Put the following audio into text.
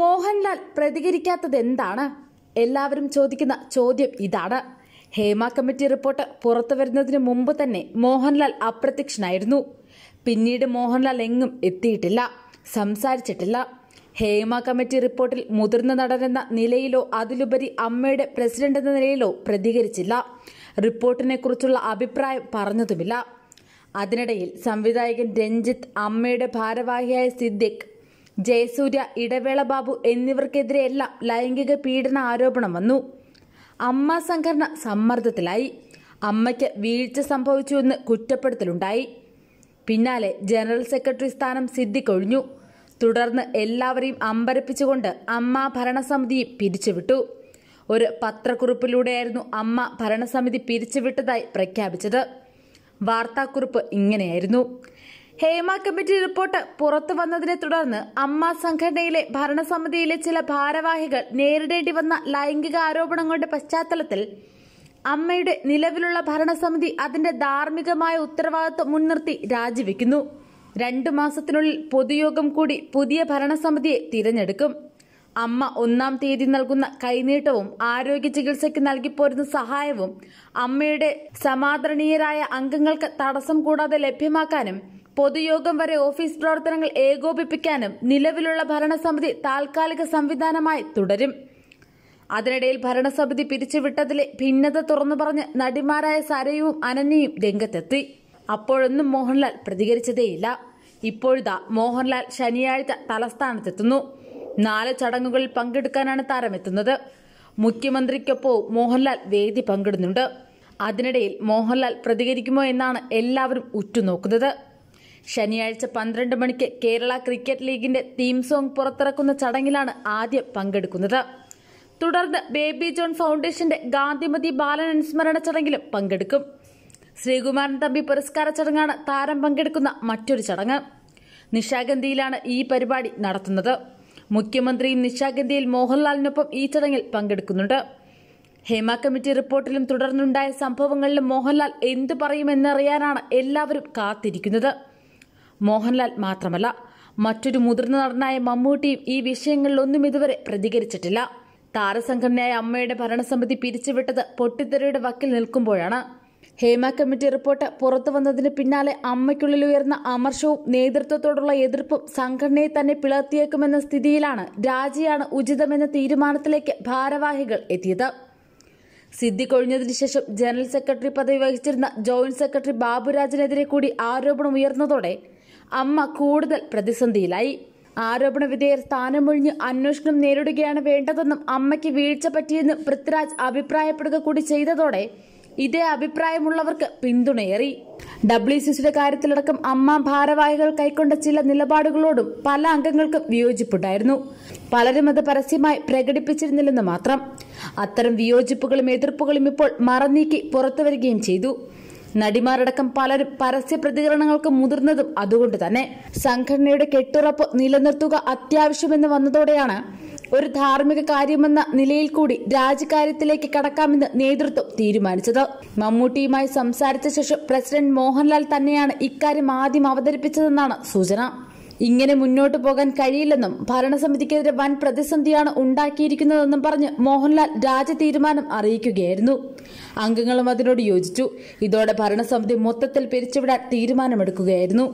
മോഹൻലാൽ എന്താണ് എല്ലാവരും ചോദിക്കുന്ന ചോദ്യം ഇതാണ് ഹേമ കമ്മിറ്റി റിപ്പോർട്ട് പുറത്തു വരുന്നതിന് മുമ്പ് തന്നെ മോഹൻലാൽ അപ്രത്യക്ഷനായിരുന്നു പിന്നീട് മോഹൻലാൽ എങ്ങും എത്തിയിട്ടില്ല സംസാരിച്ചിട്ടില്ല ഹേമ കമ്മിറ്റി റിപ്പോർട്ടിൽ മുതിർന്ന നടനെന്ന നിലയിലോ അതിലുപരി അമ്മയുടെ പ്രസിഡന്റ് എന്ന നിലയിലോ പ്രതികരിച്ചില്ല റിപ്പോർട്ടിനെ കുറിച്ചുള്ള അഭിപ്രായം പറഞ്ഞതുമില്ല അതിനിടയിൽ സംവിധായകൻ രഞ്ജിത്ത് അമ്മയുടെ ഭാരവാഹിയായ സിദ്ദിഖ് ജയസൂര്യ ഇടവേള ബാബു എന്നിവർക്കെതിരെയെല്ലാം ലൈംഗിക പീഡന ആരോപണം വന്നു അമ്മ സംഘടന സമ്മർദ്ദത്തിലായി അമ്മയ്ക്ക് വീഴ്ച സംഭവിച്ചുവെന്ന് കുറ്റപ്പെടുത്തലുണ്ടായി പിന്നാലെ ജനറൽ സെക്രട്ടറി സ്ഥാനം സിദ്ധിക്കൊഴിഞ്ഞു തുടർന്ന് എല്ലാവരെയും അമ്പരപ്പിച്ചുകൊണ്ട് അമ്മ ഭരണസമിതിയെ പിരിച്ചുവിട്ടു ഒരു പത്രക്കുറിപ്പിലൂടെയായിരുന്നു അമ്മ ഭരണസമിതി പിരിച്ചുവിട്ടതായി പ്രഖ്യാപിച്ചത് വാർത്താക്കുറിപ്പ് ഇങ്ങനെയായിരുന്നു ഹേമ കമ്മിറ്റി റിപ്പോർട്ട് പുറത്തു വന്നതിനെ തുടർന്ന് അമ്മ സംഘടനയിലെ ഭരണസമിതിയിലെ ചില ഭാരവാഹികൾ നേരിടേണ്ടി വന്ന ലൈംഗിക ആരോപണങ്ങളുടെ പശ്ചാത്തലത്തിൽ അമ്മയുടെ നിലവിലുള്ള ഭരണസമിതി അതിന്റെ ധാർമ്മികമായ ഉത്തരവാദിത്വം മുൻനിർത്തി രാജിവെക്കുന്നു രണ്ടു മാസത്തിനുള്ളിൽ പൊതുയോഗം കൂടി പുതിയ ഭരണസമിതിയെ തിരഞ്ഞെടുക്കും അമ്മ ഒന്നാം തീയതി നൽകുന്ന കൈനീട്ടവും ആരോഗ്യ ചികിത്സയ്ക്ക് നൽകിപ്പോരുന്ന സഹായവും അമ്മയുടെ സമാദരണീയരായ അംഗങ്ങൾക്ക് തടസ്സം കൂടാതെ ലഭ്യമാക്കാനും പൊതുയോഗം വരെ ഓഫീസ് പ്രവർത്തനങ്ങൾ ഏകോപിപ്പിക്കാനും നിലവിലുള്ള ഭരണസമിതി താൽക്കാലിക സംവിധാനമായി തുടരും അതിനിടയിൽ ഭരണസമിതി പിരിച്ചുവിട്ടതിലെ ഭിന്നത തുറന്നു പറഞ്ഞ് നടിമാരായ സരയുവും അനന്യയും രംഗത്തെത്തി അപ്പോഴൊന്നും മോഹൻലാൽ പ്രതികരിച്ചതേയില്ല ഇപ്പോഴിതാ മോഹൻലാൽ ശനിയാഴ്ച തലസ്ഥാനത്തെത്തുന്നു നാല് ചടങ്ങുകളിൽ പങ്കെടുക്കാനാണ് താരമെത്തുന്നത് മുഖ്യമന്ത്രിക്കൊപ്പവും മോഹൻലാൽ വേദി പങ്കിടുന്നുണ്ട് അതിനിടയിൽ മോഹൻലാൽ പ്രതികരിക്കുമോ എന്നാണ് എല്ലാവരും ഉറ്റുനോക്കുന്നത് ശനിയാഴ്ച പന്ത്രണ്ട് മണിക്ക് കേരള ക്രിക്കറ്റ് ലീഗിന്റെ തീം സോങ് പുറത്തിറക്കുന്ന ചടങ്ങിലാണ് ആദ്യം പങ്കെടുക്കുന്നത് തുടർന്ന് ബേബി ജോൺ ഫൗണ്ടേഷന്റെ ഗാന്ധിമതി ബാലൻ അനുസ്മരണ ചടങ്ങിലും പങ്കെടുക്കും ശ്രീകുമാരൻ തമ്പി പുരസ്കാര ചടങ്ങാണ് താരം പങ്കെടുക്കുന്ന മറ്റൊരു ചടങ്ങ് നിശാഗന്ധിയിലാണ് ഈ പരിപാടി നടത്തുന്നത് മുഖ്യമന്ത്രിയും നിശാഗന്ധിയിൽ മോഹൻലാലിനൊപ്പം ഈ ചടങ്ങിൽ പങ്കെടുക്കുന്നുണ്ട് ഹേമ കമ്മിറ്റി റിപ്പോർട്ടിലും തുടർന്നുണ്ടായ സംഭവങ്ങളിലും മോഹൻലാൽ എന്തു പറയുമെന്നറിയാനാണ് എല്ലാവരും കാത്തിരിക്കുന്നത് മോഹൻലാൽ മാത്രമല്ല മറ്റൊരു മുതിർന്ന നടനായ മമ്മൂട്ടിയും ഈ വിഷയങ്ങളിലൊന്നും ഇതുവരെ പ്രതികരിച്ചിട്ടില്ല താരസംഘടനയായ അമ്മയുടെ ഭരണസമിതി പിരിച്ചുവിട്ടത് പൊട്ടിത്തെറിയുടെ വക്കിൽ നിൽക്കുമ്പോഴാണ് ഹേമ കമ്മിറ്റി റിപ്പോർട്ട് പുറത്തു വന്നതിന് പിന്നാലെ അമ്മയ്ക്കുള്ളിൽ ഉയർന്ന അമർഷവും നേതൃത്വത്തോടുള്ള എതിർപ്പും സംഘടനയെ തന്നെ പിളർത്തിയേക്കുമെന്ന സ്ഥിതിയിലാണ് രാജിയാണ് ഉചിതമെന്ന തീരുമാനത്തിലേക്ക് ഭാരവാഹികൾ എത്തിയത് സിദ്ധി കൊഴിഞ്ഞതിനു ശേഷം ജനറൽ സെക്രട്ടറി പദവി വഹിച്ചിരുന്ന ജോയിന്റ് സെക്രട്ടറി ബാബുരാജിനെതിരെ കൂടി ആരോപണം ഉയർന്നതോടെ അമ്മ കൂടുതൽ പ്രതിസന്ധിയിലായി ആരോപണ വിധേയർ സ്ഥാനമൊഴിഞ്ഞ് അന്വേഷണം നേരിടുകയാണ് വേണ്ടതെന്നും അമ്മയ്ക്ക് വീഴ്ച പറ്റിയെന്ന് പൃഥ്വിരാജ് അഭിപ്രായപ്പെടുക കൂടി ചെയ്തതോടെ ഇതേ അഭിപ്രായമുള്ളവർക്ക് പിന്തുണയേറി ഡബ്ല്യു സിയുടെ കാര്യത്തിലടക്കം അമ്മ ഭാരവാഹികൾ കൈക്കൊണ്ട ചില നിലപാടുകളോടും പല അംഗങ്ങൾക്കും വിയോജിപ്പുണ്ടായിരുന്നു പലരും അത് പരസ്യമായി പ്രകടിപ്പിച്ചിരുന്നില്ലെന്ന് മാത്രം അത്തരം വിയോജിപ്പുകളും എതിർപ്പുകളും ഇപ്പോൾ മറന്നീക്കി പുറത്തുവരികയും ചെയ്തു നടിമാരടക്കം പലരും പരസ്യ പ്രതികരണങ്ങൾക്ക് മുതിർന്നതും അതുകൊണ്ട് തന്നെ സംഘടനയുടെ കെട്ടുറപ്പ് നിലനിർത്തുക അത്യാവശ്യമെന്ന് വന്നതോടെയാണ് ഒരു ധാർമ്മിക കാര്യമെന്ന നിലയിൽ കൂടി രാജ്യകാര്യത്തിലേക്ക് കടക്കാമെന്ന് നേതൃത്വം തീരുമാനിച്ചത് മമ്മൂട്ടിയുമായി സംസാരിച്ച ശേഷം പ്രസിഡന്റ് മോഹൻലാൽ തന്നെയാണ് ഇക്കാര്യം ആദ്യം അവതരിപ്പിച്ചതെന്നാണ് സൂചന ഇങ്ങനെ മുന്നോട്ടു പോകാൻ കഴിയില്ലെന്നും ഭരണസമിതിക്കെതിരെ വൻ പ്രതിസന്ധിയാണ് ഉണ്ടാക്കിയിരിക്കുന്നതെന്നും പറഞ്ഞ് മോഹൻലാൽ രാജ തീരുമാനം അറിയിക്കുകയായിരുന്നു അംഗങ്ങളും അതിനോട് യോജിച്ചു ഇതോടെ ഭരണസമിതി മൊത്തത്തിൽ പിരിച്ചുവിടാൻ തീരുമാനമെടുക്കുകയായിരുന്നു